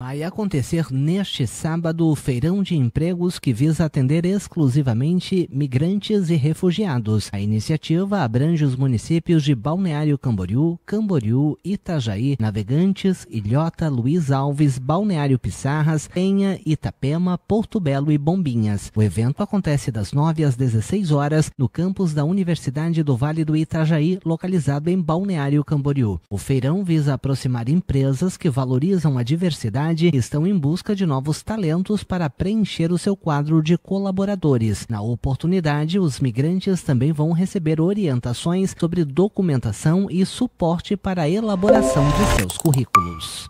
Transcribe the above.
Vai acontecer neste sábado o feirão de empregos que visa atender exclusivamente migrantes e refugiados. A iniciativa abrange os municípios de Balneário Camboriú, Camboriú, Itajaí, Navegantes, Ilhota, Luiz Alves, Balneário Pissarras, Penha, Itapema, Porto Belo e Bombinhas. O evento acontece das 9 às 16 horas no campus da Universidade do Vale do Itajaí, localizado em Balneário Camboriú. O feirão visa aproximar empresas que valorizam a diversidade estão em busca de novos talentos para preencher o seu quadro de colaboradores. Na oportunidade, os migrantes também vão receber orientações sobre documentação e suporte para a elaboração de seus currículos.